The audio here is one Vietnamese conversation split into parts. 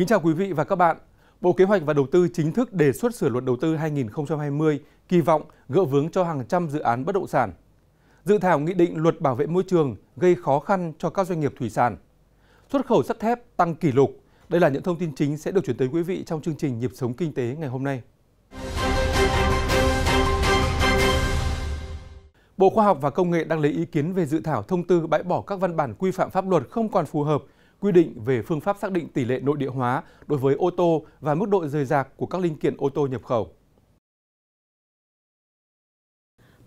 Kính chào quý vị và các bạn. Bộ Kế hoạch và Đầu tư chính thức đề xuất sửa luật đầu tư 2020 kỳ vọng gỡ vướng cho hàng trăm dự án bất động sản. Dự thảo nghị định luật bảo vệ môi trường gây khó khăn cho các doanh nghiệp thủy sản. Xuất khẩu sắt thép tăng kỷ lục. Đây là những thông tin chính sẽ được chuyển tới quý vị trong chương trình Nhịp sống kinh tế ngày hôm nay. Bộ Khoa học và Công nghệ đang lấy ý kiến về dự thảo thông tư bãi bỏ các văn bản quy phạm pháp luật không còn phù hợp – quy định về phương pháp xác định tỷ lệ nội địa hóa đối với ô tô và mức độ rời rạc của các linh kiện ô tô nhập khẩu.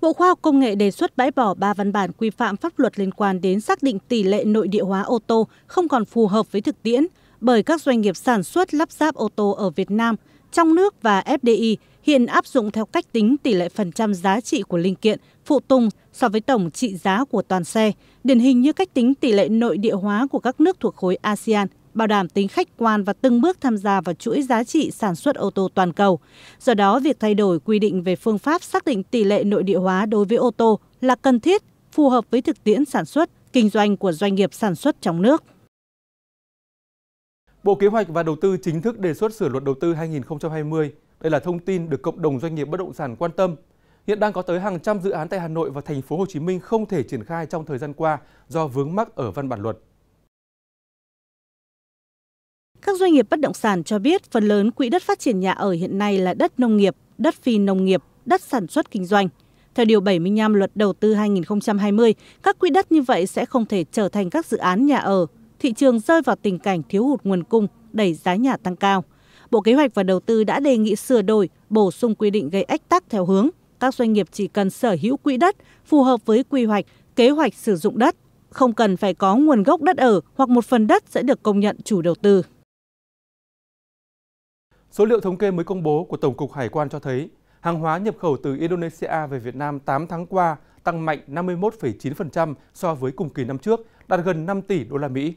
Bộ Khoa học Công nghệ đề xuất bãi bỏ 3 văn bản quy phạm pháp luật liên quan đến xác định tỷ lệ nội địa hóa ô tô không còn phù hợp với thực tiễn bởi các doanh nghiệp sản xuất lắp ráp ô tô ở Việt Nam trong nước và FDI hiện áp dụng theo cách tính tỷ lệ phần trăm giá trị của linh kiện, phụ tùng so với tổng trị giá của toàn xe, điển hình như cách tính tỷ lệ nội địa hóa của các nước thuộc khối ASEAN bảo đảm tính khách quan và từng bước tham gia vào chuỗi giá trị sản xuất ô tô toàn cầu. Do đó, việc thay đổi quy định về phương pháp xác định tỷ lệ nội địa hóa đối với ô tô là cần thiết, phù hợp với thực tiễn sản xuất, kinh doanh của doanh nghiệp sản xuất trong nước. Bộ Kế hoạch và Đầu tư chính thức đề xuất sửa luật đầu tư 2020. Đây là thông tin được cộng đồng doanh nghiệp bất động sản quan tâm. Hiện đang có tới hàng trăm dự án tại Hà Nội và thành phố Hồ Chí Minh không thể triển khai trong thời gian qua do vướng mắc ở văn bản luật. Các doanh nghiệp bất động sản cho biết phần lớn quỹ đất phát triển nhà ở hiện nay là đất nông nghiệp, đất phi nông nghiệp, đất sản xuất kinh doanh. Theo Điều 75 Luật Đầu tư 2020, các quỹ đất như vậy sẽ không thể trở thành các dự án nhà ở thị trường rơi vào tình cảnh thiếu hụt nguồn cung, đẩy giá nhà tăng cao. Bộ Kế hoạch và Đầu tư đã đề nghị sửa đổi, bổ sung quy định gây ách tắc theo hướng các doanh nghiệp chỉ cần sở hữu quỹ đất phù hợp với quy hoạch, kế hoạch sử dụng đất, không cần phải có nguồn gốc đất ở hoặc một phần đất sẽ được công nhận chủ đầu tư. Số liệu thống kê mới công bố của Tổng cục Hải quan cho thấy, hàng hóa nhập khẩu từ Indonesia về Việt Nam 8 tháng qua tăng mạnh 51,9% so với cùng kỳ năm trước, đạt gần 5 tỷ đô la Mỹ.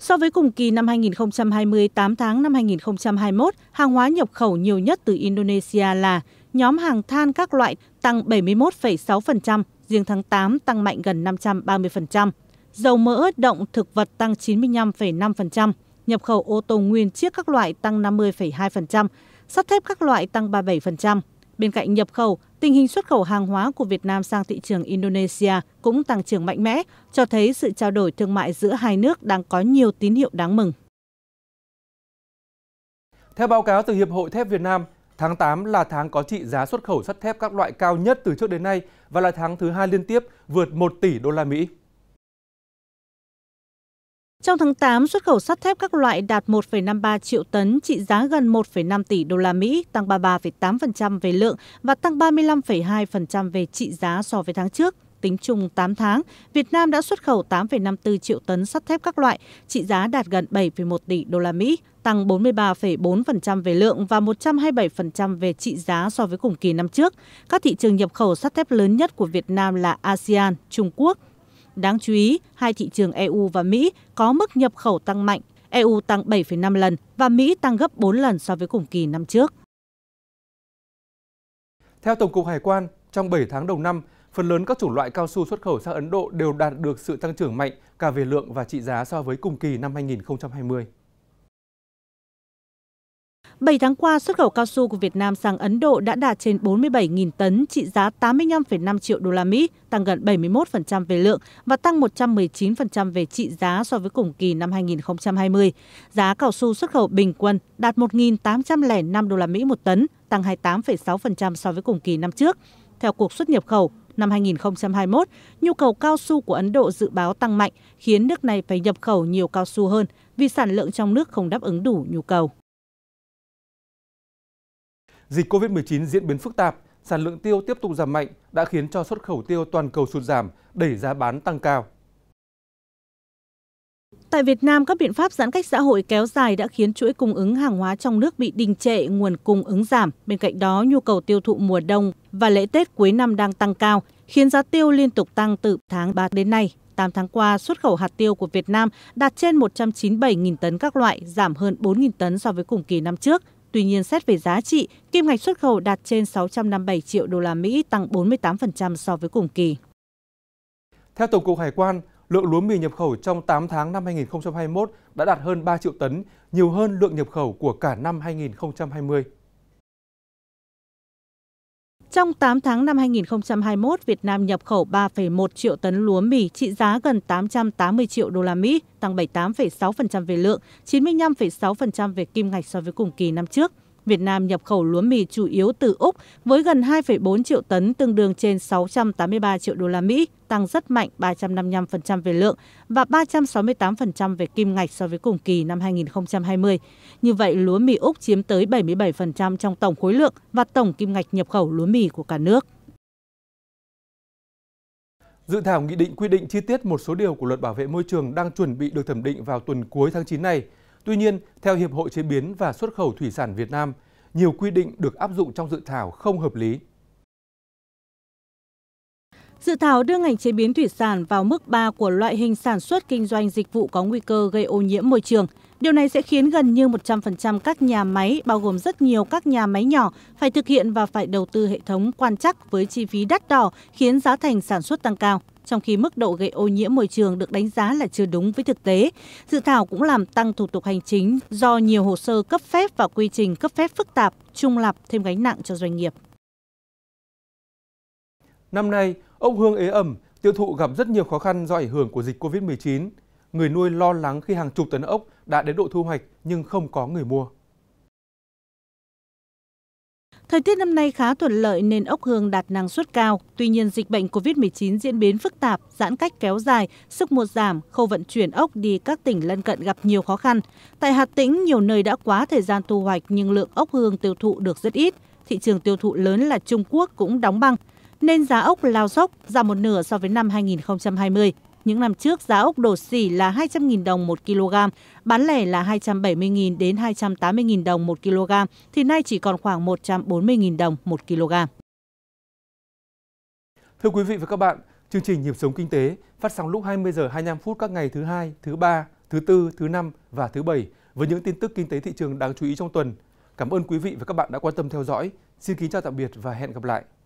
So với cùng kỳ năm 2020, 8 tháng năm 2021, hàng hóa nhập khẩu nhiều nhất từ Indonesia là nhóm hàng than các loại tăng 71,6%, riêng tháng 8 tăng mạnh gần 530%. Dầu mỡ động thực vật tăng 95,5%, nhập khẩu ô tô nguyên chiếc các loại tăng 50,2%, sắt thép các loại tăng 37%. Bên cạnh nhập khẩu, tình hình xuất khẩu hàng hóa của Việt Nam sang thị trường Indonesia cũng tăng trưởng mạnh mẽ, cho thấy sự trao đổi thương mại giữa hai nước đang có nhiều tín hiệu đáng mừng. Theo báo cáo từ Hiệp hội Thép Việt Nam, tháng 8 là tháng có trị giá xuất khẩu sắt thép các loại cao nhất từ trước đến nay và là tháng thứ hai liên tiếp vượt 1 tỷ đô la Mỹ. Trong tháng 8, xuất khẩu sắt thép các loại đạt 1,53 triệu tấn, trị giá gần 1,5 tỷ đô la Mỹ, tăng 33,8% về lượng và tăng 35,2% về trị giá so với tháng trước. Tính chung 8 tháng, Việt Nam đã xuất khẩu 8,54 triệu tấn sắt thép các loại, trị giá đạt gần 7,1 tỷ đô la Mỹ, tăng 43,4% về lượng và 127% về trị giá so với cùng kỳ năm trước. Các thị trường nhập khẩu sắt thép lớn nhất của Việt Nam là ASEAN, Trung Quốc, Đáng chú ý, hai thị trường EU và Mỹ có mức nhập khẩu tăng mạnh, EU tăng 7,5 lần và Mỹ tăng gấp 4 lần so với cùng kỳ năm trước. Theo Tổng cục Hải quan, trong 7 tháng đầu năm, phần lớn các chủng loại cao su xuất khẩu sang Ấn Độ đều đạt được sự tăng trưởng mạnh cả về lượng và trị giá so với cùng kỳ năm 2020. 7 tháng qua, xuất khẩu cao su của Việt Nam sang Ấn Độ đã đạt trên 47.000 tấn, trị giá 85,5 triệu đô la Mỹ, tăng gần 71% về lượng và tăng 119% về trị giá so với cùng kỳ năm 2020. Giá cao su xuất khẩu bình quân đạt 1.805 đô la Mỹ một tấn, tăng 28,6% so với cùng kỳ năm trước. Theo cuộc xuất nhập khẩu, năm 2021, nhu cầu cao su của Ấn Độ dự báo tăng mạnh, khiến nước này phải nhập khẩu nhiều cao su hơn vì sản lượng trong nước không đáp ứng đủ nhu cầu. Dịch COVID-19 diễn biến phức tạp, sản lượng tiêu tiếp tục giảm mạnh đã khiến cho xuất khẩu tiêu toàn cầu sụt giảm, đẩy giá bán tăng cao. Tại Việt Nam, các biện pháp giãn cách xã hội kéo dài đã khiến chuỗi cung ứng hàng hóa trong nước bị đình trệ, nguồn cung ứng giảm. Bên cạnh đó, nhu cầu tiêu thụ mùa đông và lễ Tết cuối năm đang tăng cao, khiến giá tiêu liên tục tăng từ tháng 3 đến nay. 8 tháng qua, xuất khẩu hạt tiêu của Việt Nam đạt trên 197.000 tấn các loại, giảm hơn 4.000 tấn so với cùng kỳ năm trước. Tuy nhiên xét về giá trị, kim ngạch xuất khẩu đạt trên 657 triệu đô la Mỹ, tăng 48% so với cùng kỳ. Theo Tổng cục Hải quan, lượng lúa mì nhập khẩu trong 8 tháng năm 2021 đã đạt hơn 3 triệu tấn, nhiều hơn lượng nhập khẩu của cả năm 2020. Trong 8 tháng năm 2021, Việt Nam nhập khẩu 3,1 triệu tấn lúa mì trị giá gần 880 triệu đô la Mỹ, tăng 78,6% về lượng, 95,6% về kim ngạch so với cùng kỳ năm trước. Việt Nam nhập khẩu lúa mì chủ yếu từ Úc với gần 2,4 triệu tấn tương đương trên 683 triệu đô la Mỹ, tăng rất mạnh 355% về lượng và 368% về kim ngạch so với cùng kỳ năm 2020. Như vậy, lúa mì Úc chiếm tới 77% trong tổng khối lượng và tổng kim ngạch nhập khẩu lúa mì của cả nước. Dự thảo nghị định quy định chi tiết một số điều của luật bảo vệ môi trường đang chuẩn bị được thẩm định vào tuần cuối tháng 9 này. Tuy nhiên, theo Hiệp hội Chế biến và Xuất khẩu Thủy sản Việt Nam, nhiều quy định được áp dụng trong dự thảo không hợp lý. Dự thảo đưa ngành chế biến thủy sản vào mức 3 của loại hình sản xuất kinh doanh dịch vụ có nguy cơ gây ô nhiễm môi trường. Điều này sẽ khiến gần như 100% các nhà máy, bao gồm rất nhiều các nhà máy nhỏ, phải thực hiện và phải đầu tư hệ thống quan chắc với chi phí đắt đỏ khiến giá thành sản xuất tăng cao trong khi mức độ gây ô nhiễm môi trường được đánh giá là chưa đúng với thực tế. Dự thảo cũng làm tăng thủ tục hành chính do nhiều hồ sơ cấp phép và quy trình cấp phép phức tạp, trung lập thêm gánh nặng cho doanh nghiệp. Năm nay, ông Hương ế ẩm, tiêu thụ gặp rất nhiều khó khăn do ảnh hưởng của dịch COVID-19. Người nuôi lo lắng khi hàng chục tấn ốc đã đến độ thu hoạch nhưng không có người mua. Thời tiết năm nay khá thuận lợi nên ốc hương đạt năng suất cao. Tuy nhiên, dịch bệnh COVID-19 diễn biến phức tạp, giãn cách kéo dài, sức mua giảm, khâu vận chuyển ốc đi các tỉnh lân cận gặp nhiều khó khăn. Tại Hà Tĩnh, nhiều nơi đã quá thời gian thu hoạch nhưng lượng ốc hương tiêu thụ được rất ít. Thị trường tiêu thụ lớn là Trung Quốc cũng đóng băng, nên giá ốc lao dốc, giảm một nửa so với năm 2020. Những năm trước, giá ốc đổ xỉ là 200.000 đồng 1 kg, bán lẻ là 270.000 đến 280.000 đồng 1 kg, thì nay chỉ còn khoảng 140.000 đồng 1 kg. Thưa quý vị và các bạn, chương trình Nhịp sống kinh tế phát sóng lúc 20 giờ 25 phút các ngày thứ hai, thứ ba, thứ tư, thứ năm và thứ bảy với những tin tức kinh tế thị trường đáng chú ý trong tuần. Cảm ơn quý vị và các bạn đã quan tâm theo dõi. Xin kính chào tạm biệt và hẹn gặp lại.